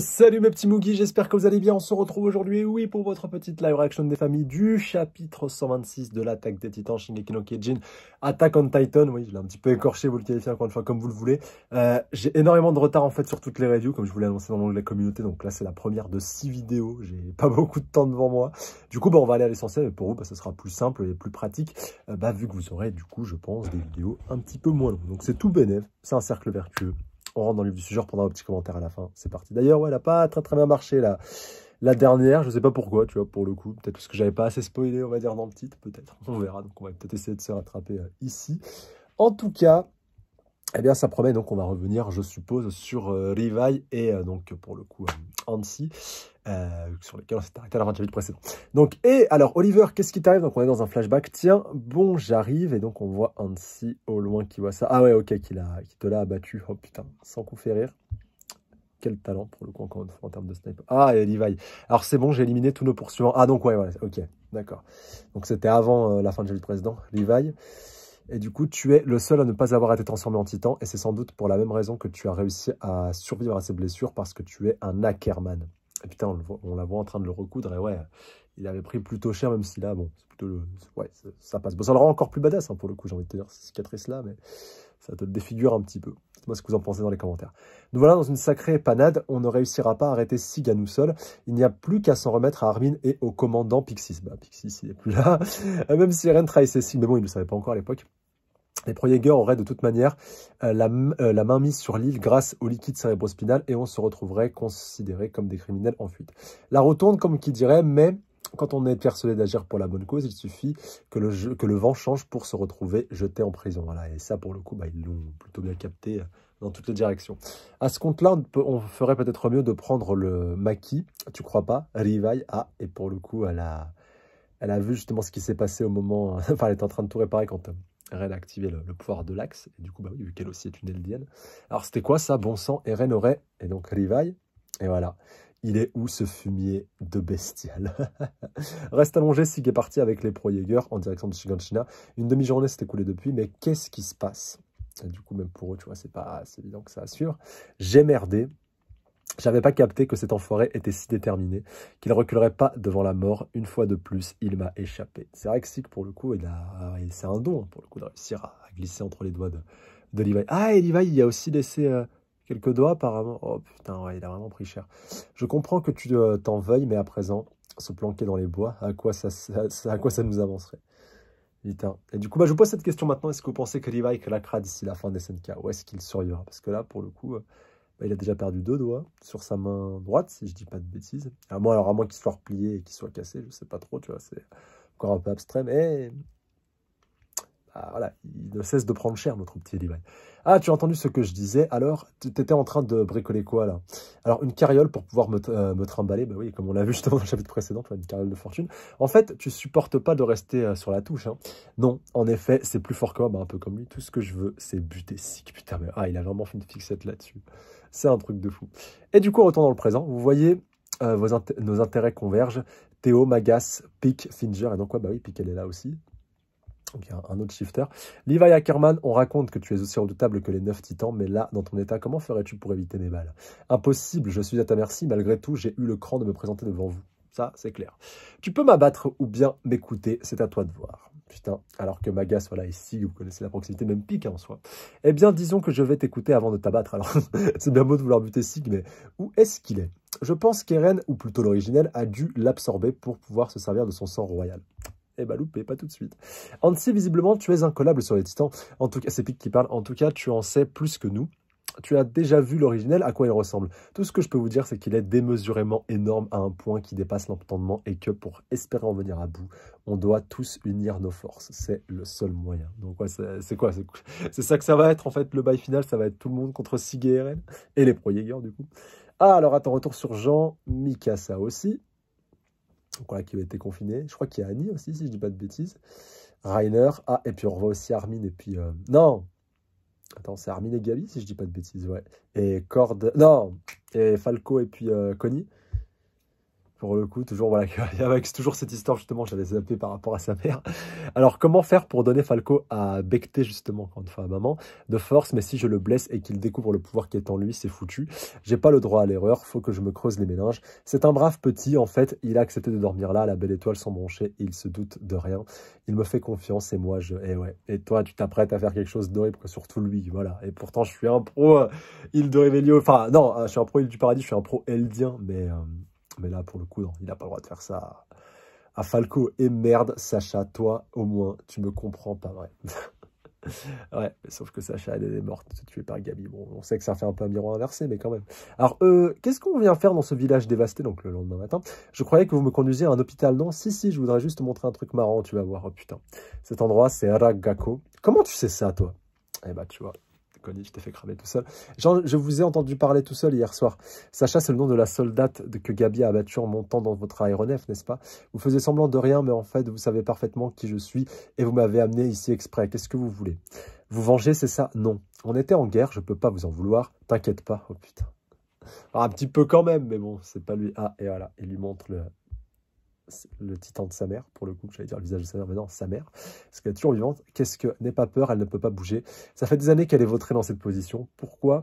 Salut mes petits Moogies, j'espère que vous allez bien. On se retrouve aujourd'hui, oui, pour votre petite live reaction des familles du chapitre 126 de l'attaque des titans Shingeki no Kyojin. Attack on Titan, oui, je l'ai un petit peu écorché, vous le qualifiez encore une fois comme vous le voulez. Euh, j'ai énormément de retard en fait sur toutes les reviews, comme je vous l'ai annoncé dans l'onglet communauté. Donc là, c'est la première de 6 vidéos. J'ai pas beaucoup de temps devant moi. Du coup, bah, on va aller à l'essentiel. Pour vous, que bah, ça sera plus simple et plus pratique, euh, bah, vu que vous aurez du coup, je pense, des vidéos un petit peu moins longues. Donc c'est tout bénéf, c'est un cercle vertueux on rentre dans le sujet, pendant un petit commentaire à la fin. C'est parti. D'ailleurs, ouais, elle n'a pas très très bien marché là. La dernière, je sais pas pourquoi, tu vois, pour le coup, peut-être parce que j'avais pas assez spoilé, on va dire, dans le titre, peut-être, on verra, donc on va peut-être essayer de se rattraper euh, ici. En tout cas, eh bien, ça promet, donc on va revenir, je suppose, sur euh, et euh, donc pour le coup, euh, Annecy. Euh, sur lesquels on s'est arrêté à la fin précédent. Donc, et alors, Oliver, qu'est-ce qui t'arrive Donc, on est dans un flashback. Tiens, bon, j'arrive. Et donc, on voit Anne-Si au loin qui voit ça. Ah ouais, ok, qui, qui te l'a abattu. Oh putain, sans coup fait rire quel talent pour le coup en termes de sniper. Ah et Levi. Alors c'est bon, j'ai éliminé tous nos poursuivants. Ah donc ouais, ouais ok, d'accord. Donc c'était avant euh, la fin de jeu précédent. président, Levi. Et du coup, tu es le seul à ne pas avoir été transformé en titan, et c'est sans doute pour la même raison que tu as réussi à survivre à ces blessures, parce que tu es un Ackerman. Et ah, putain, on, la voit en train de le recoudre. Et ouais, il avait pris plutôt cher, même si là, bon, c'est plutôt le. Ouais, ça passe. Bon, ça le rend encore plus badass, hein, pour le coup, j'ai envie de te dire, cette cicatrice-là, mais ça te défigure un petit peu. Dites-moi ce que vous en pensez dans les commentaires. Nous voilà dans une sacrée panade. On ne réussira pas à arrêter Sig à nous seuls. Il n'y a plus qu'à s'en remettre à Armin et au commandant Pixis. Bah, Pixis, il n'est plus là. Même si Ren trahissait Sig, mais bon, il ne le savait pas encore à l'époque. Les pro auraient de toute manière euh, euh, la, main mise sur l'île grâce au liquide cérébro-spinal et on se retrouverait considéré comme des criminels en fuite. La retourne, comme qui dirait, mais quand on est persuadé d'agir pour la bonne cause, il suffit que le, vent change pour se retrouver jeté en prison. Voilà, et ça, pour le coup, bah, ils l'ont plutôt bien capté euh, dans toutes les directions. À ce compte-là, on, ferait peut-être mieux de prendre le maquis, tu crois pas Rivaille, ah, et pour le coup, elle a, elle a vu justement ce qui s'est passé au moment... enfin, elle est en train de tout réparer quand... Ren a activé le, pouvoir de l'axe, et du coup, bah oui, vu qu'elle aussi est une Eldienne. Alors c'était quoi ça Bon sang, Eren aurait, et donc Rivaille, et voilà. Il est où ce fumier de bestial Reste allongé, Sig est parti avec les pro en direction de Shiganshina. Une demi-journée s'est écoulée depuis, mais qu'est-ce qui se passe Du coup, même pour eux, tu vois, c'est pas assez évident que ça assure. J'ai merdé, j'avais pas capté que cet enfoiré était si déterminé, qu'il reculerait pas devant la mort. Une fois de plus, il m'a échappé. C'est vrai que pour le coup, il a, c'est un don, pour le coup, de réussir à, glisser entre les doigts de, de Ah, et Levi, il a aussi laissé euh, quelques doigts, apparemment. Oh putain, il a vraiment pris cher. Je comprends que tu euh, t'en veuilles, mais à présent, se planquer dans les bois, à quoi ça, à quoi ça nous avancerait Et du coup, bah, je vous pose cette question maintenant. Est-ce que vous pensez que Levi crade, d'ici la fin des SNK Ou est-ce qu'il survivra Parce que là, pour le coup... Euh, bah, il a déjà perdu deux doigts sur sa main droite, si je dis pas de bêtises. À moins, alors, à moins qu'il soit replié et qu'il soit cassé, je sais pas trop, tu vois, c'est encore un peu abstrait, mais ah, voilà, il ne cesse de prendre cher, notre petit livret. Ah, tu as entendu ce que je disais, alors tu étais en train de bricoler quoi là Alors, une carriole pour pouvoir me, euh, me trimballer, bah oui, comme on l'a vu justement dans le chapitre précédent, une carriole de fortune. En fait, tu supportes pas de rester euh, sur la touche. Hein. Non, en effet, c'est plus fort que moi, bah, un peu comme lui. Tout ce que je veux, c'est buter Sik. Putain, ah, il a vraiment fait une fixette là-dessus. C'est un truc de fou. Et du coup, retournons dans le présent, vous voyez, euh, nos intérêts convergent. Théo, Magas, Pic, Finger, et donc quoi, bah oui, Pic, elle est là aussi, donc il y a un autre shifter. Levi Ackerman, on raconte que tu es aussi redoutable que les 9 titans, mais là, dans ton état, comment ferais-tu pour éviter mes balles Impossible, je suis à ta merci, malgré tout, j'ai eu le cran de me présenter devant vous. Ça, c'est clair. Tu peux m'abattre ou bien m'écouter, c'est à toi de voir. Putain, alors que Magas soit là ici, vous connaissez la proximité, même pique hein, en soi. Eh bien, disons que je vais t'écouter avant de t'abattre. Alors, c'est bien beau de vouloir buter Sig, mais où est-ce qu'il est, est Je pense qu'Eren, ou plutôt l'originel, a dû l'absorber pour pouvoir se servir de son sang royal. Eh ben, loupé, pas tout de suite. Ansi, visiblement, tu es incollable sur les titans. En tout cas, c'est Pic qui parle. En tout cas, tu en sais plus que nous. Tu as déjà vu l'original, à quoi il ressemble. Tout ce que je peux vous dire, c'est qu'il est démesurément énorme à un point qui dépasse l'entendement et que pour espérer en venir à bout, on doit tous unir nos forces. C'est le seul moyen. Donc c'est quoi C'est ça que ça va être en fait, le bail final, ça va être tout le monde contre Sigue et les pro du coup. Ah, alors attends, retour sur Jean, Mikasa ça aussi voilà, qui avait été confiné. Je crois qu'il y a Annie aussi, si je dis pas de bêtises. Rainer, ah, et puis on revoit aussi Armin, et puis... Euh, non Attends, c'est Armin et Gabi, si je dis pas de bêtises, ouais. Et Cord... Non Et Falco, et puis euh, Connie pour le coup, toujours, voilà, avec toujours cette histoire, justement, j'avais zappé par rapport à sa mère. Alors, comment faire pour donner Falco à becter justement, quand enfin à maman De force, mais si je le blesse et qu'il découvre le pouvoir qui est en lui, c'est foutu. J'ai pas le droit à l'erreur, faut que je me creuse les méninges. C'est un brave petit, en fait, il a accepté de dormir là, la belle étoile sans broncher, il se doute de rien. Il me fait confiance et moi, je. Et eh ouais. Et toi, tu t'apprêtes à faire quelque chose d'horrible, surtout lui, voilà. Et pourtant, je suis un pro euh, Il de Réveillon. Enfin, non, euh, je suis un pro Il du paradis, je suis un pro Eldien, mais. Euh, mais là, pour le coup, il n'a pas le droit de faire ça à, Falco. Et merde, Sacha, toi, au moins, tu me comprends pas vrai. ouais, sauf que Sacha, elle, est morte, tu tuée par Gabi. Bon, on sait que ça fait un peu un miroir inversé, mais quand même. Alors, euh, qu'est-ce qu'on vient faire dans ce village dévasté, donc le lendemain matin Je croyais que vous me conduisiez à un hôpital, non Si, si, je voudrais juste te montrer un truc marrant, tu vas voir, oh, putain. Cet endroit, c'est Aragako. Comment tu sais ça, toi Eh bah, tu vois je t'ai fait cramer tout seul. je vous ai entendu parler tout seul hier soir. Sacha, c'est le nom de la soldate que Gabi a abattue en montant dans votre aéronef, n'est-ce pas Vous faisiez semblant de rien, mais en fait, vous savez parfaitement qui je suis et vous m'avez amené ici exprès. Qu'est-ce que vous voulez Vous venger, c'est ça Non. On était en guerre, je peux pas vous en vouloir. T'inquiète pas. Oh putain. un petit peu quand même, mais bon, c'est pas lui. Ah, et voilà, il lui montre le, le titan de sa mère, pour le coup, j'allais dire le visage de sa mère, mais non, sa mère, parce qu'elle est toujours vivante. Qu'est-ce que n'aie pas peur, elle ne peut pas bouger. Ça fait des années qu'elle est vautrée dans cette position. Pourquoi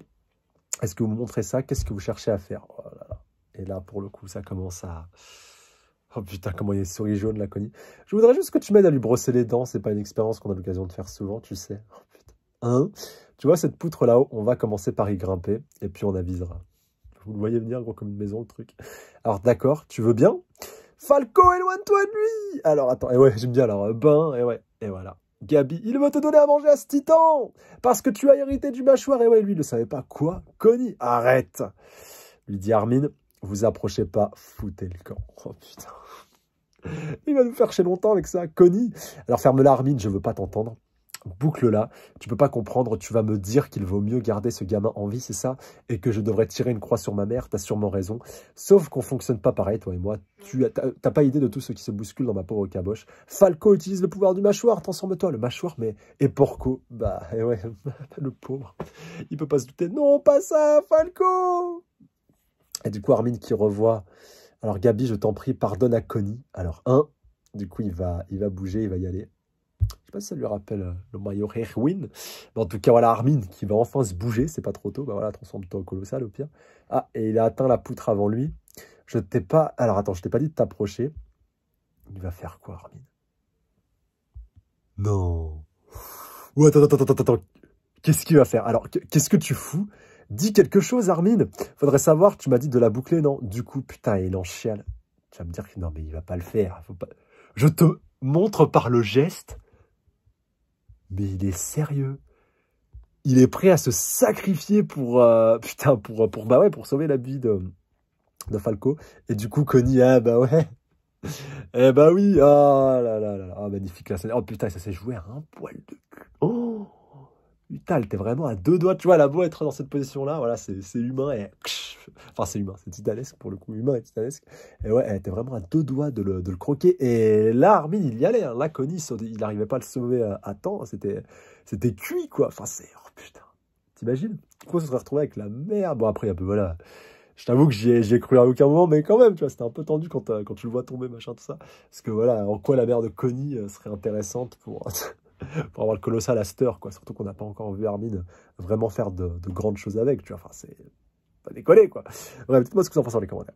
est-ce que vous montrez ça Qu'est-ce que vous cherchez à faire oh Et là, pour le coup, ça commence à... Oh putain, comment il est souris jaune, la Connie. Je voudrais juste que tu m'aides à lui brosser les dents. C'est pas une expérience qu'on a l'occasion de faire souvent, tu sais. Oh putain. Hein tu vois, cette poutre là-haut, on va commencer par y grimper et puis on avisera. Vous le voyez venir, gros, comme une maison, le truc. Alors d'accord, tu veux bien Falco, éloigne-toi de lui Alors attends, et ouais, j'aime bien alors, euh, bain, et ouais, et voilà. Gabi, il veut te donner à manger à ce titan Parce que tu as hérité du mâchoire, et ouais, lui, il ne savait pas quoi. Connie, arrête Lui dit Armin, vous approchez pas, foutez le camp. Oh putain. Il va nous faire chez longtemps avec ça. Connie, alors ferme-la Armin, je veux pas t'entendre boucle-là, tu peux pas comprendre, tu vas me dire qu'il vaut mieux garder ce gamin en vie, c'est ça Et que je devrais tirer une croix sur ma mère, t'as sûrement raison. Sauf qu'on fonctionne pas pareil, toi et moi. Tu t'as pas idée de tout ce qui se bouscule dans ma pauvre caboche. Falco utilise le pouvoir du mâchoire, transforme-toi, le mâchoire, mais... Et Porco, bah, et eh ouais, le pauvre, il peut pas se douter. Non, pas ça, Falco Et du coup, Armin qui revoit... Alors Gabi, je t'en prie, pardonne à Connie. Alors, un, du coup, il va, il va bouger, il va y aller. Je sais pas si ça lui rappelle euh, le maillot Herwin. Mais en tout cas, voilà Armin qui va enfin se bouger. C'est pas trop tôt. Bah voilà, transforme-toi en colossal au pire. Ah, et il a atteint la poutre avant lui. Je t'ai pas. Alors attends, je t'ai pas dit de t'approcher. Il va faire quoi, Armin Non. Oh, attends, attends, attends, attends. Qu'est-ce qu'il va faire Alors, qu'est-ce que tu fous Dis quelque chose, Armin. Faudrait savoir, tu m'as dit de la boucler, non Du coup, putain, il en chiale. Tu vas me dire que non, mais il va pas le faire. Faut Je te montre par le geste mais il est sérieux. Il est prêt à se sacrifier pour, euh, putain, euh, pour, bah ouais, pour sauver la vie de, de Falco. Et du coup, Connie, ah bah ouais. Eh bah oui, oh là là là, oh, magnifique la Oh putain, ça s'est joué à un poil de cul. Oh tu t'es vraiment à deux doigts, tu vois, la beau être dans cette position-là, voilà, c'est humain et. Enfin, c'est humain, c'est titanesque pour le coup, humain et titanesque. Et ouais, était vraiment à deux doigts de le, de le croquer. Et là, Armin, il y allait, hein, La là, Connie, il n'arrivait pas à le sauver euh, à, temps, c'était c'était cuit, quoi. Enfin, c'est. Oh putain, t'imagines Pourquoi se serait retrouvé avec la merde Bon, après, un peu, voilà. Je t'avoue que j'ai cru à aucun moment, mais quand même, tu vois, c'était un peu tendu quand, euh, quand tu le vois tomber, machin, tout ça. Parce que voilà, en quoi la mère de Connie euh, serait intéressante pour. pour avoir le colossal Aster, quoi. Surtout qu'on n'a pas encore vu Armin vraiment faire de, grandes choses avec, tu vois. Enfin, c'est pas décollé, quoi. dites-moi ce que vous en pensez dans les commentaires.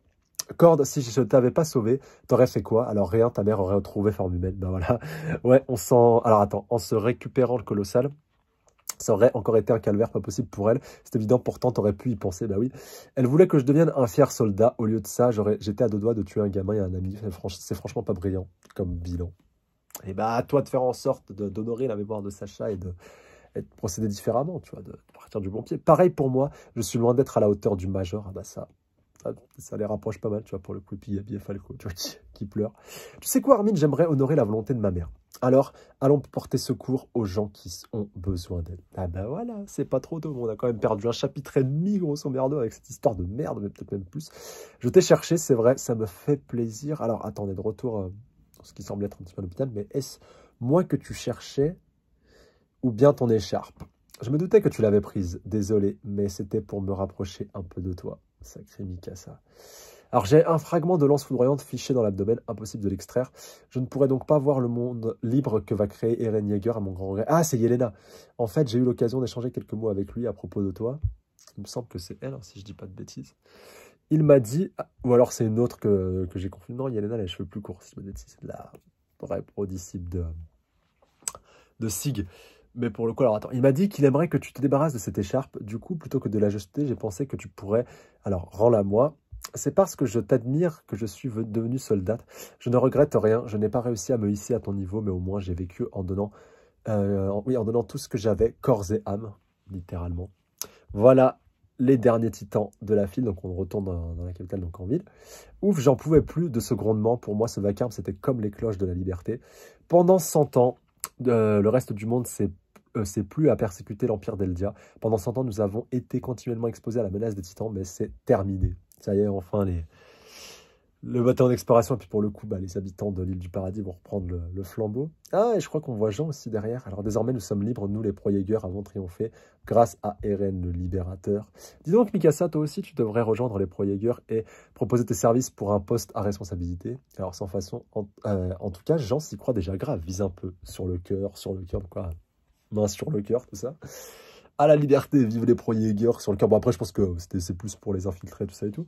Corde, si je ne t'avais pas sauvé, t'aurais fait quoi Alors rien, ta mère aurait retrouvé forme humaine. Ben, voilà. Ouais, on sent. Alors attends, en se récupérant le colossal, ça aurait encore été un calvaire pas possible pour elle. C'est évident, pourtant, t'aurais pu y penser, bah oui. Elle voulait que je devienne un fier soldat. Au lieu de ça, j'étais à deux doigts de tuer un gamin et un ami. C'est franchement pas brillant comme bilan et eh bah ben, à toi de faire en sorte d'honorer la mémoire de Sacha et de, procéder différemment, tu vois, de, partir du bon pied. Pareil pour moi, je suis loin d'être à la hauteur du Major, ah bah ça, ça, les rapproche pas mal, tu vois, pour le coup, et il tu vois, qui, pleure. Tu sais quoi, Armin, j'aimerais honorer la volonté de ma mère. Alors, allons porter secours aux gens qui ont besoin d'elle. Ah ben voilà, c'est pas trop tôt. On a quand même perdu un chapitre et demi, grosso merdeau avec cette histoire de merde, mais peut-être même plus. Je t'ai cherché, c'est vrai, ça me fait plaisir. Alors, attendez, de retour... Euh, ce qui semble être un petit peu l'hôpital, mais est-ce moi que tu cherchais ou bien ton écharpe Je me doutais que tu l'avais prise, désolé, mais c'était pour me rapprocher un peu de toi. Sacré Mikasa. Alors j'ai un fragment de lance foudroyante fiché dans l'abdomen, impossible de l'extraire. Je ne pourrai donc pas voir le monde libre que va créer Eren Jaeger à mon grand regret. Ah, c'est Yelena En fait, j'ai eu l'occasion d'échanger quelques mots avec lui à propos de toi. Il me semble que c'est elle, hein, si je ne dis pas de bêtises il m'a dit, ou alors c'est une autre que, que j'ai confondu. Non, Yelena a les cheveux plus courts. Si c'est de la vraie de, de Sig. Mais pour le coup, alors attends, il m'a dit qu'il aimerait que tu te débarrasses de cette écharpe. Du coup, plutôt que de la j'ai pensé que tu pourrais. Alors, rends-la moi. C'est parce que je t'admire que je suis devenu soldat. Je ne regrette rien. Je n'ai pas réussi à me hisser à ton niveau, mais au moins j'ai vécu en donnant, euh, oui, en donnant tout ce que j'avais, corps et âme, littéralement. Voilà, les derniers titans de la file, donc on retourne dans, la capitale, donc en ville. Ouf, j'en pouvais plus de ce grondement, pour moi ce vacarme c'était comme les cloches de la liberté. Pendant 100 ans, euh, le reste du monde euh, s'est plus à persécuter l'Empire d'Eldia. Pendant 100 ans, nous avons été continuellement exposés à la menace des titans, mais c'est terminé. Ça y est, enfin, les, le en d'exploration, et puis pour le coup, bah, les habitants de l'île du Paradis vont reprendre le, flambeau. Ah, et je crois qu'on voit Jean aussi derrière. Alors désormais, nous sommes libres, nous les pro avant avons triomphé grâce à Eren le libérateur. Dis donc, Mikasa, toi aussi, tu devrais rejoindre les pro et proposer tes services pour un poste à responsabilité. Alors sans façon, euh, en, tout cas, Jean s'y croit déjà grave, vise un peu sur le cœur, sur le cœur, quoi, main sur le cœur, tout ça à la liberté, vive les pro sur le cœur. Bon, après, je pense que c'est plus pour les infiltrer, tout ça et tout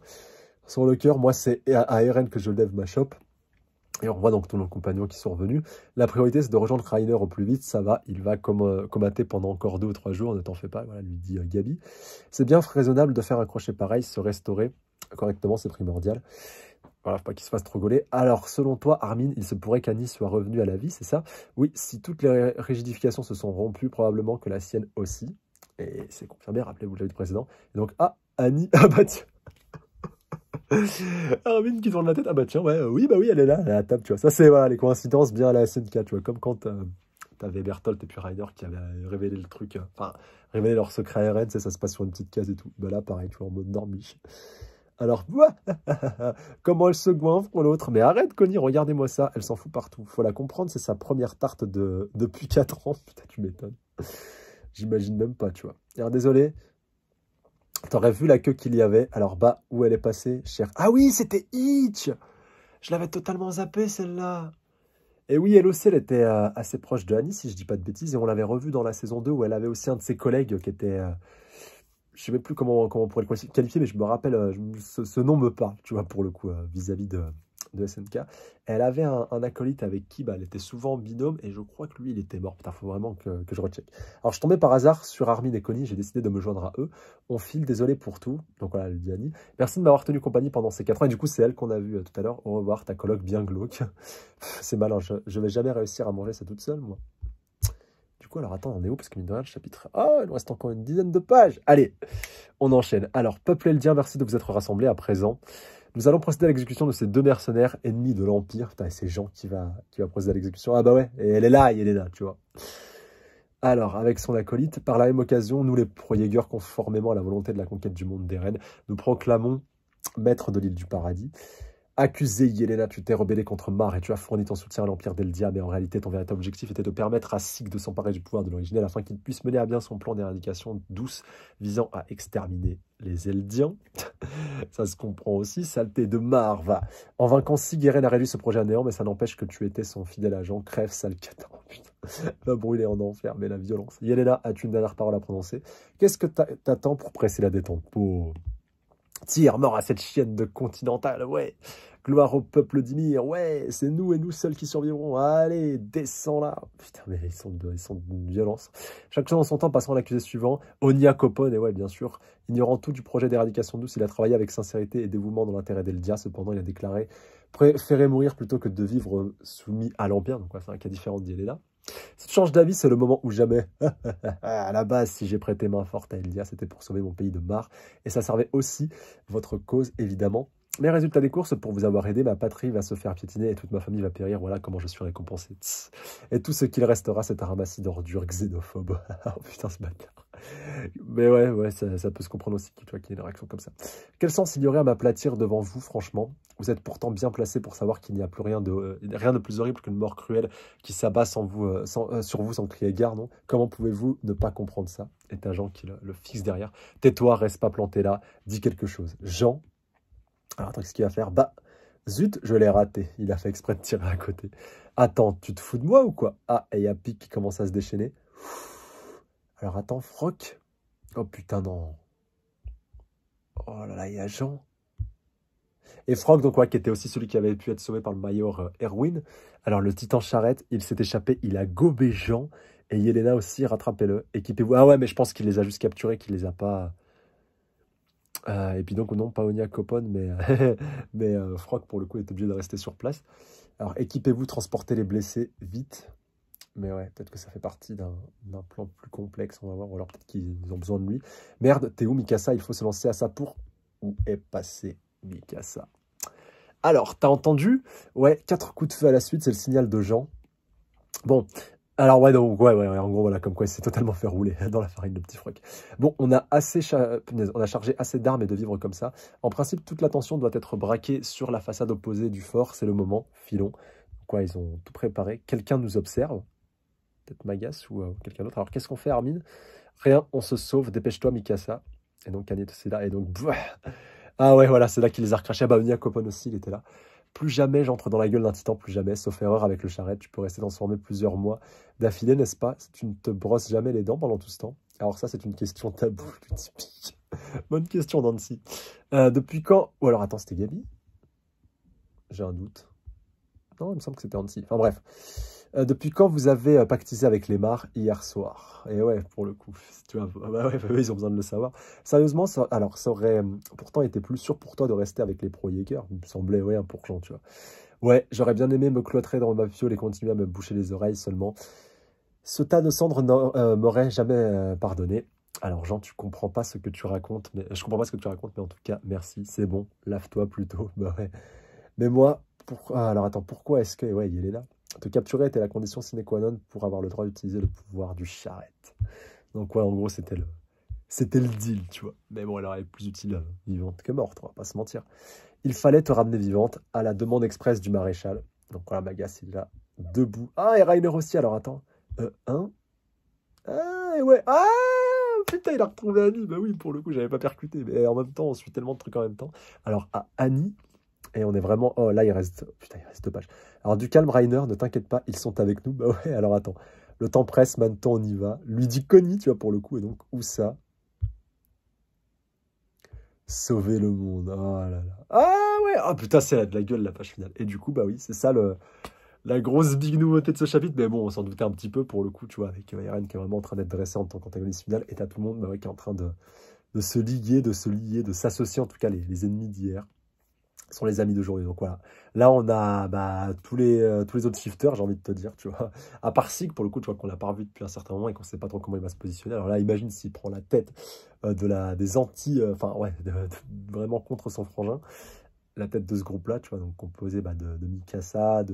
sur le cœur. Moi, c'est à RN que je lève ma shop. Et on voit donc tous nos compagnons qui sont revenus. La priorité, c'est de rejoindre Krainer au plus vite. Ça va, il va comme euh, pendant encore deux ou trois jours. Ne t'en fais pas, voilà, lui dit Gaby. Euh, Gabi. C'est bien raisonnable de faire un crochet pareil, se restaurer correctement, c'est primordial. Voilà, faut pas qu'il se fasse trop gauler. Alors, selon toi, Armin, il se pourrait qu'Annie soit revenue à la vie, c'est ça Oui, si toutes les rigidifications se sont rompues, probablement que la sienne aussi. Et c'est confirmé, rappelez-vous le précédent. Et donc, ah, Annie, a ah battu. Armin qui tourne la tête. Ah bah tiens, ouais, euh, oui, bah oui, elle est là, la table, tu vois. Ça, c'est voilà, les coïncidences bien à la SNK, tu vois. Comme quand euh, t'avais Bertolt et puis Ryder qui avaient révélé le truc, euh, enfin, révélé leur secret à ça, se passe sur une petite case et tout. Bah là, pareil, tu vois, en mode dormi. Alors, comment elle se goinfre pour l'autre Mais arrête, Connie, regardez-moi ça, elle s'en fout partout. Faut la comprendre, c'est sa première tarte de... depuis 4 ans. Putain, tu m'étonnes. J'imagine même pas, tu vois. Alors, désolé, T'aurais vu la queue qu'il y avait. Alors, bah, où elle est passée, cher Ah oui, c'était Itch Je l'avais totalement zappée, celle-là Et oui, elle aussi, elle était euh, assez proche de Annie, si je dis pas de bêtises. Et on l'avait revue dans la saison 2, où elle avait aussi un de ses collègues qui était... Euh, je sais plus comment, on pourrait le qualifier, mais je me rappelle, euh, ce, nom me parle, tu vois, pour le coup, vis à -vis de de SNK. Elle avait un, acolyte avec qui bah, elle était souvent binôme et je crois que lui il était mort. Putain, faut vraiment que, je recheck. Alors je tombais par hasard sur Armin et Connie, j'ai décidé de me joindre à eux. On file, désolé pour tout. Donc voilà, le Diani. Merci de m'avoir tenu compagnie pendant ces 4 ans. Et du coup, c'est elle qu'on a vu euh, tout à l'heure. Au revoir, ta coloc bien glauque. c'est malin, je, je vais jamais réussir à manger ça toute seule, moi. Du coup, alors attends, on est où Parce que mine de rien, le chapitre. Oh, il nous reste encore une dizaine de pages. Allez, on enchaîne. Alors, peuple Eldien, merci de vous être rassemblés à présent. Nous allons procéder à l'exécution de ces deux mercenaires ennemis de l'Empire. Putain, c'est Jean qui va, qui va procéder à l'exécution. Ah bah ouais, et elle est là, elle est là, tu vois. Alors, avec son acolyte, par la même occasion, nous les pro conformément à la volonté de la conquête du monde des reines, nous proclamons maître de l'île du paradis accusé Yelena, tu t'es rebellé contre Mar et tu as fourni ton soutien à l'Empire d'Eldia, mais en réalité, ton véritable objectif était de permettre à Sig de s'emparer du pouvoir de l'Original afin qu'il puisse mener à bien son plan d'éradication douce visant à exterminer les Eldiens. ça se comprend aussi, saleté de va En vainquant Sig, Yelena a réduit ce projet à néant, mais ça n'empêche que tu étais son fidèle agent. Crève, sale Va brûler en enfer, mais la violence. Yelena, as-tu une dernière parole à prononcer Qu'est-ce que t'attends pour presser la détente Tire mort à cette chienne de continentale, ouais. Gloire au peuple d'Imir, ouais, c'est nous et nous seuls qui survivrons. Allez, descends là. Putain, mais ils sont de, violence. Chaque chose en son temps, passant à l'accusé suivant, Onia Copone, et ouais, bien sûr. Ignorant tout du projet d'éradication douce, il a travaillé avec sincérité et dévouement dans l'intérêt d'Eldia. Cependant, il a déclaré préférer mourir plutôt que de vivre soumis à l'Empire. Donc, c'est un cas différent là, si tu changes d'avis, c'est le moment où jamais. à la base, si j'ai prêté main forte à Elia, c'était pour sauver mon pays de marre. Et ça servait aussi votre cause, évidemment. Mais résultat des courses, pour vous avoir aidé, ma patrie va se faire piétiner et toute ma famille va périr. Voilà comment je suis récompensé. Et tout ce qu'il restera, c'est un ramassis d'ordures xénophobes. oh putain, ce bâtard. Mais ouais, ouais ça, peut se comprendre aussi qu'il y ait une réaction comme ça. Quel sens il y aurait à m'aplatir devant vous, franchement Vous êtes pourtant bien placé pour savoir qu'il n'y a plus rien de, euh, rien de plus horrible qu'une mort cruelle qui s'abat vous, euh, euh, sur vous sans crier garde. non Comment pouvez-vous ne pas comprendre ça Et un Jean qui le, fixe derrière. Tais-toi, reste pas planté là, dis quelque chose. Jean, alors attends, qu'est-ce qu'il va faire Bah, Zut, je l'ai raté. Il a fait exprès de tirer à côté. Attends, tu te fous de moi ou quoi Ah, et il y a Pic qui commence à se déchaîner. Alors attends, Froc. Oh putain, non. Oh là là, il y a Jean. Et Frog donc, ouais, qui était aussi celui qui avait pu être sauvé par le Mayor euh, Erwin. Alors, le titan charrette, il s'est échappé, il a gobé Jean. Et Yelena aussi, rattrapez-le. Équipez-vous. Ah ouais, mais je pense qu'il les a juste capturés, qu'il les a pas. Euh, et puis donc, non, pas Onya mais, mais euh, pour le coup, est obligé de rester sur place. Alors, équipez-vous, transportez les blessés vite. Mais ouais, peut-être que ça fait partie d'un plan plus complexe, on va voir, ou alors peut-être qu'ils ont besoin de lui. Merde, t'es où, Mikasa, il faut se lancer à ça pour. Où est passé Mikasa Alors, t'as entendu Ouais, quatre coups de feu à la suite, c'est le signal de Jean. Bon, alors ouais, donc, ouais, ouais, en gros, voilà, comme quoi il s'est totalement fait rouler dans la farine de petit froc. Bon, on a assez, on a chargé assez d'armes et de vivre comme ça. En principe, toute l'attention doit être braquée sur la façade opposée du fort, c'est le moment, filon. Quoi, ils ont tout préparé, quelqu'un nous observe peut-être Magas ou euh, quelqu'un d'autre. Alors qu'est-ce qu'on fait, Armin Rien, on se sauve, dépêche-toi, Mikasa. Et donc Canet, c'est là, et donc... ah ouais, voilà, c'est là qu'il les a recrachés. Ah bah, à Copon aussi, il était là. Plus jamais j'entre dans la gueule d'un titan, plus jamais, sauf erreur avec le charrette, tu peux rester dans transformé plusieurs mois d'affilée, n'est-ce pas tu ne te brosses jamais les dents pendant tout ce temps. Alors ça, c'est une question tabou, typique. Bonne question, Nancy. Euh, depuis quand Ou alors, attends, c'était Gabi J'ai un doute. Non, il me semble que c'était Nancy. Enfin bref. Euh, depuis quand vous avez euh, pactisé avec les mares hier soir Et eh ouais, pour le coup, tu vois, bah, bah ouais, ils ont besoin de le savoir. Sérieusement, ça, alors ça aurait euh, pourtant été plus sûr pour toi de rester avec les pro yakers il me semblait, ouais, pour Jean, tu vois. Ouais, j'aurais bien aimé me cloîtrer dans ma fiole et continuer à me boucher les oreilles seulement. Ce tas de cendres ne m'aurait jamais pardonné. Alors Jean, tu comprends pas ce que tu racontes, mais je comprends pas ce que tu racontes, mais en tout cas, merci, c'est bon, lave-toi plutôt. Bah mais moi, ah, alors attends, pourquoi est-ce que ouais, il est là te capturer était la condition sine qua non pour avoir le droit d'utiliser le pouvoir du charrette. Donc ouais, en gros, c'était le, c'était le deal, tu vois. Mais bon, elle aurait plus utile euh, vivante que morte, on va pas se mentir. Il fallait te ramener vivante à la demande express du maréchal. Donc voilà, Magas, il est là, debout. Ah, et Rainer aussi, alors attends. Euh, hein Ah, et ouais, ah Putain, il a retrouvé Annie. Bah oui, pour le coup, j'avais pas percuté. Mais en même temps, on suit tellement de trucs en même temps. Alors, à Annie, et on est vraiment. Oh là, il reste. Putain, il reste deux pages. Alors, du calme, Rainer, ne t'inquiète pas, ils sont avec nous. Bah ouais, alors attends. Le temps presse, maintenant on y va. Lui dit Connie, tu vois, pour le coup. Et donc, où ça Sauver le monde. Oh là là. Ah ouais oh, putain, c'est de la gueule la page finale. Et du coup, bah oui, c'est ça le, la grosse big nouveauté de ce chapitre. Mais bon, on s'en doutait un petit peu pour le coup, tu vois, avec Eren euh, qui est vraiment en train d'être dressée en tant qu'antagoniste finale Et t'as tout le monde bah ouais, qui est en train de, de se lier, de se lier, de s'associer, en tout cas les, les ennemis d'hier sont les amis d'aujourd'hui. Donc voilà. Là, on a bah, tous, les, euh, tous les autres shifters, j'ai envie de te dire, tu vois. À part Sig, pour le coup, tu vois qu'on l'a pas revu depuis un certain moment et qu'on ne sait pas trop comment il va se positionner. Alors là, imagine s'il prend la tête euh, de la, des anti, euh, enfin ouais, vraiment contre son frangin. La tête de ce groupe-là, tu vois, donc composé bah, de, de, Mikasa,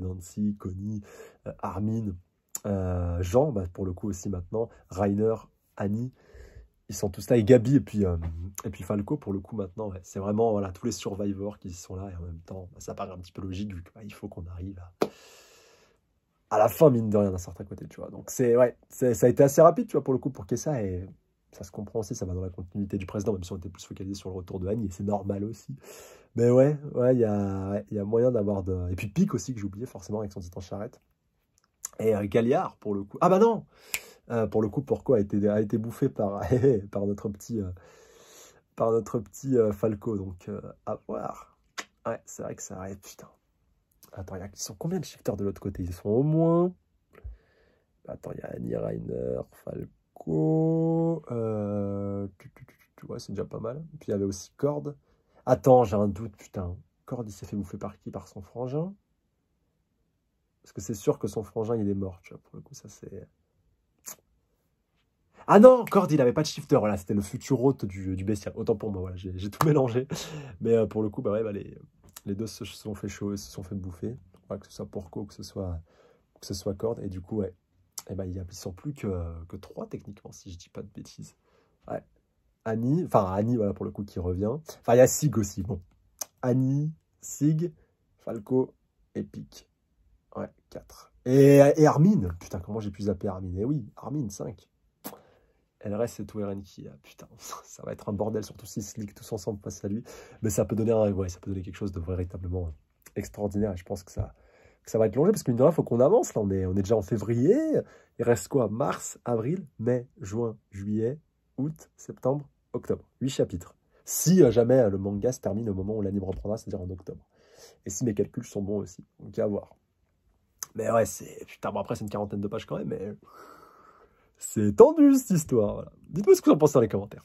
Nancy, Connie, Armin, Jean, bah, pour le coup aussi maintenant, Rainer, Annie ils sont tous là. Et Gabi et puis, euh, et puis Falco, pour le coup, maintenant, c'est vraiment voilà, tous les survivors qui sont là. Et en même temps, bah, ça paraît un petit peu logique, vu qu'il bah, faut qu'on arrive à... la fin, mine de rien, d'un certain côté. Tu vois. Donc, c'est, ouais, ça a été assez rapide, tu vois, pour le coup, pour Kessa. ça. Et ça se comprend aussi, ça va dans la continuité du président, même si on était plus focalisé sur le retour de Annie, et c'est normal aussi. Mais ouais, ouais, il y a, y a moyen d'avoir de. Et puis Pic aussi, que j'ai oublié, forcément, avec son en charrette. Et Galiard euh, Galliard, pour le coup. Ah bah non euh, pour le coup, pourquoi a été, été bouffé par, eh, eh, par notre petit, euh, par notre petit euh, Falco. Donc, à voir. Ouais, c'est vrai que ça arrête. Putain. Attends, y a, sont combien de shifters de l'autre côté Ils sont au moins. Attends, il y a Annie Reiner, Falco. Tu, vois, c'est déjà pas mal. Puis il y avait aussi Cord. Attends, j'ai un doute, putain. Cord, il s'est fait bouffer par qui Par son frangin Parce que c'est sûr que son frangin, il est mort, tu vois. Pour le coup, ça c'est. Ah non, Cord, il avait pas de shifter. Voilà, c'était le futur hôte du, du bestiaire. Autant pour moi, voilà, j'ai tout mélangé. Mais euh, pour le coup, bah, bah les, deux se sont fait chaud, se sont fait bouffer. que ce soit Porco, que ce soit, que ce soit Cord. Et du coup, ouais, et eh bah, ben, il ne plus que, que trois techniquement, si je dis pas de bêtises. Ouais. Annie, enfin Annie, voilà, pour le coup, qui revient. Enfin, il y a Sig aussi, bon. Annie, Sig, Falco et Pic. Ouais, 4. Et, et Armin, putain, comment j'ai pu zapper Armin Eh oui, Armin, 5. Elle reste cette tout qui, a putain, ça va être un bordel, surtout s'ils se liguent tous ensemble face à lui. Mais ça peut donner, un, ouais, ça peut donner quelque chose de véritablement extraordinaire. je pense que ça, ça va être longé, parce qu'une dernière faut qu'on avance, là, on est, déjà en février. Il reste quoi Mars, avril, mai, juin, juillet, août, septembre, octobre. Huit chapitres. Si euh, jamais euh, le manga se termine au moment où l'anime reprendra, c'est-à-dire en octobre. Et si mes calculs sont bons aussi. Donc à voir. Mais ouais, c'est. Putain, après, c'est une quarantaine de pages quand même, mais. C'est tendu cette histoire. Dites-moi ce que vous en pensez dans les commentaires.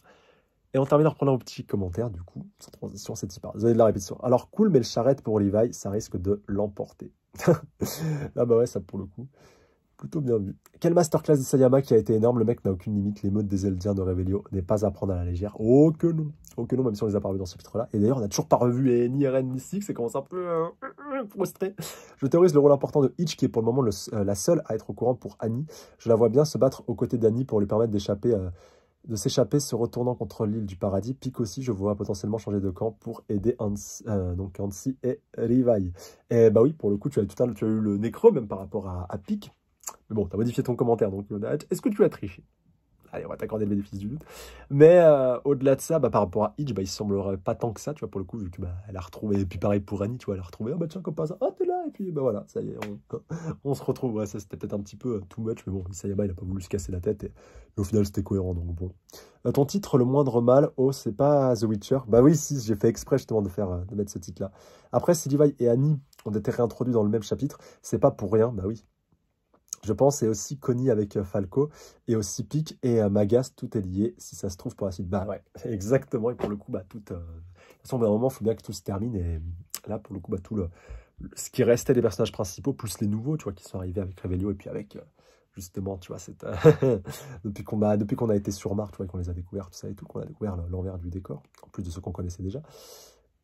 Et on termine en reprenant un petit commentaire, du coup, sans transition, c'est disparu. Vous avez de la répétition. Alors cool, mais le charrette pour Levi, ça risque de l'emporter. Là, ah bah ouais, ça pour le coup. Plutôt bien vu. Quelle masterclass de Sayama qui a été énorme. Le mec n'a aucune limite. Les modes des Eldiens de Revelio n'est pas à prendre à la légère. Oh que non. Oh que non, même si on les a pas revus dans ce titre là Et d'ailleurs, on n'a toujours pas revu et ni RN ni Six. C'est commence un peu euh, euh, frustré. Je théorise le rôle important de Hitch qui est pour le moment euh, la seule à être au courant pour Annie. Je la vois bien se battre aux côtés d'Annie pour lui permettre d'échapper. de s'échapper se retournant contre l'île du paradis. Pic aussi, je vois potentiellement changer de camp pour aider Hansi, donc et Rivaille. Et bah oui, pour le coup, tu as, tu as eu le nécro même par rapport à, à Pic. Mais bon, t'as modifié ton commentaire, donc euh, est-ce que tu as triché Allez, on va t'accorder le bénéfice du doute. Mais euh, au-delà de ça, bah, par rapport à Hitch, bah, il semblerait pas tant que ça, tu vois, pour le coup, vu que bah, elle a retrouvé, et puis pareil pour Annie, tu vois, elle a retrouvé, oh, bah tiens, comme ah oh, t'es là, et puis bah voilà, ça y est, on, se retrouve. Ouais, ça c'était peut-être un petit peu euh, too much, mais bon, Isayama, il a pas voulu se casser la tête, et, au final, c'était cohérent, donc bon. ton titre, le moindre mal, oh, c'est pas The Witcher. Bah oui, si, j'ai fait exprès justement de, faire, de mettre ce titre-là. Après, si et Annie ont été réintroduits dans le même chapitre, c'est pas pour rien, bah oui je pense, et aussi Connie avec euh, Falco, et aussi Pic et euh, Magas, tout est lié, si ça se trouve, pour la suite. Bah ouais, exactement, et pour le coup, bah tout... Euh, de toute façon, à un moment, il faut bien que tout se termine, et mm, là, pour le coup, bah tout le... Ce qui restait des personnages principaux, plus les nouveaux, tu vois, qui sont arrivés avec Revelio, et puis avec... justement, tu vois, cette, depuis qu'on a, bah, a été sur Mars, tu vois, qu'on les a découverts, tout ça et tout, qu'on a découvert l'envers du décor, en plus de ce qu'on connaissait déjà,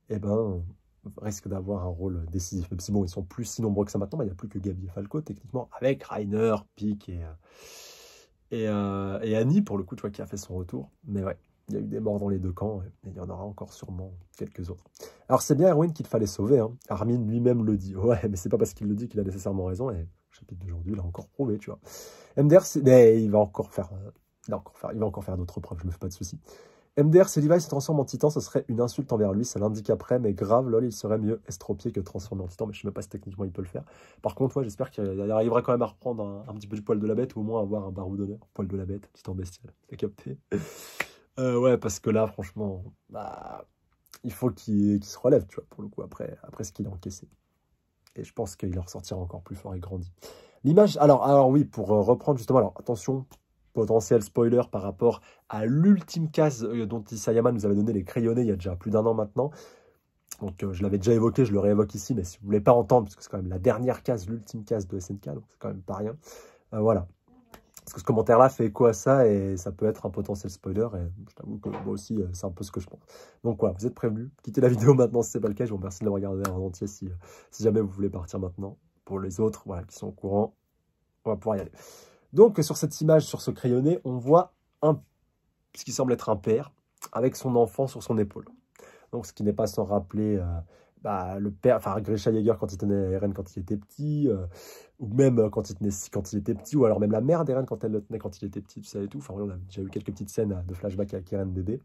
eh ben, risque d'avoir un rôle décisif. Même si bon, ils sont plus si nombreux que ça maintenant, il n'y a plus que Gabi et Falco techniquement, avec Rainer, Pic et, euh, euh, et, Annie pour le coup, tu vois, qui a fait son retour. Mais ouais, il y a eu des morts dans les deux camps, et il y en aura encore sûrement quelques autres. Alors c'est bien Erwin qu'il fallait sauver, hein. Armin lui-même le dit. Ouais, mais c'est pas parce qu'il le dit qu'il a nécessairement raison, et le chapitre d'aujourd'hui l'a encore prouvé, tu vois. MDR, il va encore faire... Euh, faire, il va encore faire d'autres preuves, je me fais pas de soucis. MDR si Levi se transforme en titan, ce serait une insulte envers lui, ça l'indique après, mais grave, lol, il serait mieux estropié que transformé en titan, mais je sais même pas si techniquement il peut le faire. Par contre, j'espère qu'il arrivera quand même à reprendre un, petit peu du poil de la bête, ou au moins avoir un barreau d'honneur. Poil de la bête, titan bestial, t'as capté euh, Ouais, parce que là, franchement, bah, il faut qu'il se relève, tu vois, pour le coup, après, après ce qu'il a encaissé. Et je pense qu'il en ressortira encore plus fort et grandi. L'image, alors, alors oui, pour euh, reprendre justement, alors attention, potentiel spoiler par rapport à l'ultime case euh, dont Isayama nous avait donné les crayonnés il y a déjà plus d'un an maintenant. Donc euh, je l'avais déjà évoqué, je le réévoque ici, mais si vous ne voulez pas entendre, parce que c'est quand même la dernière case, l'ultime case de SNK, donc c'est quand même pas rien. Euh, voilà. Parce que ce commentaire-là fait écho à ça, et ça peut être un potentiel spoiler, et je t'avoue que moi aussi, c'est un peu ce que je pense. Donc voilà, vous êtes prévenus. Quittez la vidéo maintenant si ce pas le cas. Je vous remercie de l'avoir regarder en entier si, si jamais vous voulez partir maintenant. Pour les autres, voilà, qui sont au courant, on va pouvoir y aller. Donc sur cette image, sur ce crayonné, on voit un, ce qui semble être un père avec son enfant sur son épaule. Donc ce qui n'est pas sans rappeler euh, bah, le père, enfin Grisha Yeager quand il tenait Eren quand il était petit, euh, ou même euh, quand il, tenait, quand il était petit, ou alors même la mère d'Eren quand elle le tenait quand il était petit, tu sais, et tout. Enfin, on a déjà eu quelques petites scènes euh, de flashback avec Eren bébé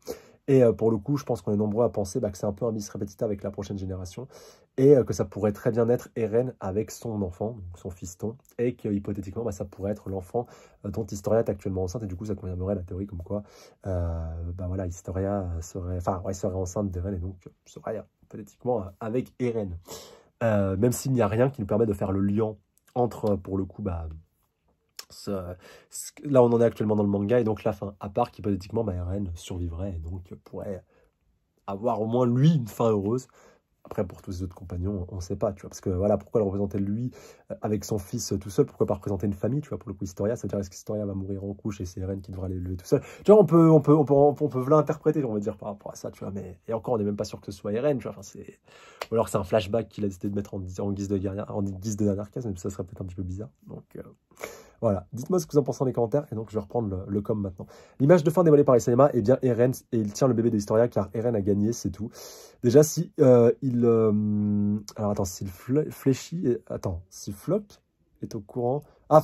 Et pour le coup, je pense qu'on est nombreux à penser bah, que c'est un peu un Miss repetita avec la prochaine génération, et que ça pourrait très bien être Eren avec son enfant, donc son fiston, et que hypothétiquement, bah, ça pourrait être l'enfant dont Historia est actuellement enceinte, et du coup, ça confirmerait la théorie comme quoi, bah voilà, Historia serait, enfin, ouais, serait enceinte d'Eren, et donc serait politiquement avec Eren. Euh, même s'il n'y a rien qui nous permet de faire le lien entre, pour le coup, bah, ce, là on en est actuellement dans le manga, et donc la fin, à part qu'hypothétiquement, bah, Eren survivrait, et donc pourrait avoir au moins lui une fin heureuse, après, pour tous ses autres compagnons, on ne sait pas, tu vois, parce que voilà, pourquoi le représenter lui euh, avec son fils euh, tout seul Pourquoi pas représenter une famille, tu vois, pour le coup, Historia Ça veut dire, est-ce Historia va mourir en couche et c'est Eren qui devra lever tout seul Tu vois, on peut, on peut, on peut, on peut l'interpréter, on va dire, par rapport à ça, tu vois, mais et encore, on n'est même pas sûr que ce soit Eren, tu vois, enfin, c'est. Ou alors c'est un flashback qu'il a décidé de mettre en, guise de guerrière, en guise de mais ça serait peut-être un petit peu bizarre, donc. Euh, voilà, dites-moi ce que vous en pensez dans les commentaires, et donc je vais reprendre le, com maintenant. L'image de fin dévoilée par les cinémas est eh bien Eren, et il tient le bébé de Historia, car Eren a gagné, c'est tout. Déjà, si euh, il... Euh, alors attends, s'il fléchit... attends, s'il floppe est au courant. Ah,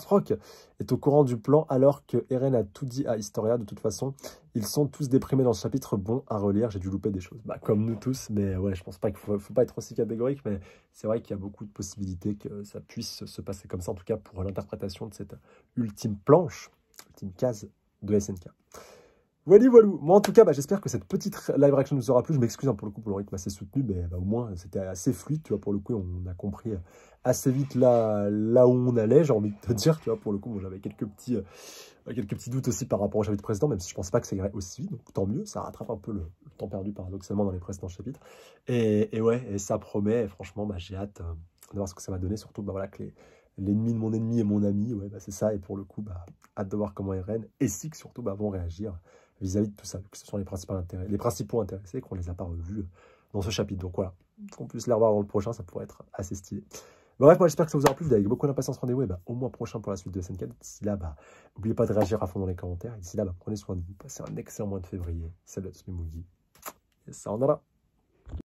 est au courant du plan alors que Eren a tout dit à Historia. De toute façon, ils sont tous déprimés dans ce chapitre. Bon, à relire, j'ai dû louper des choses. Bah, comme nous tous, mais ouais, je pense pas qu'il faut, faut pas être aussi catégorique, mais c'est vrai qu'il y a beaucoup de possibilités que ça puisse se passer comme ça, en tout cas pour l'interprétation de cette ultime planche, ultime case de SNK. Voilà, voilou Moi, en tout cas, bah, j'espère que cette petite live action vous aura plu. Je m'excuse hein, pour le coup le rythme assez soutenu, mais bah, au moins, c'était assez fluide, tu vois, pour le coup, on a compris euh, assez vite là, où on allait, j'ai envie de te dire, tu vois, pour le coup, j'avais quelques petits, euh, quelques petits doutes aussi par rapport au chapitre précédent, même si je ne pense pas que ça irait aussi vite, donc tant mieux, ça rattrape un peu le, temps perdu paradoxalement dans les précédents chapitres, et, et ouais, et ça promet, franchement, bah, j'ai hâte euh, de voir ce que ça va donner, surtout, voilà, que l'ennemi de mon ennemi est mon ami, ouais, c'est ça, et pour le coup, bah, hâte de voir comment Eren et Sik surtout vont réagir vis-à-vis de tout ça, que ce sont les, principaux intérêts, les principaux intéressés qu'on les a pas revus euh, dans ce chapitre. Donc voilà, qu'on puisse les revoir dans le prochain, ça pourrait être assez stylé. Bah bref, moi j'espère que ça vous aura plu. Vous avez beaucoup d'impatience. Rendez-vous bah, au mois prochain pour la suite de 4. D'ici là, bah, n'oubliez pas de réagir à fond dans les commentaires. D'ici là, bah, prenez soin de vous. Passez un excellent mois de février. Salut à tous mes Et ça en a là.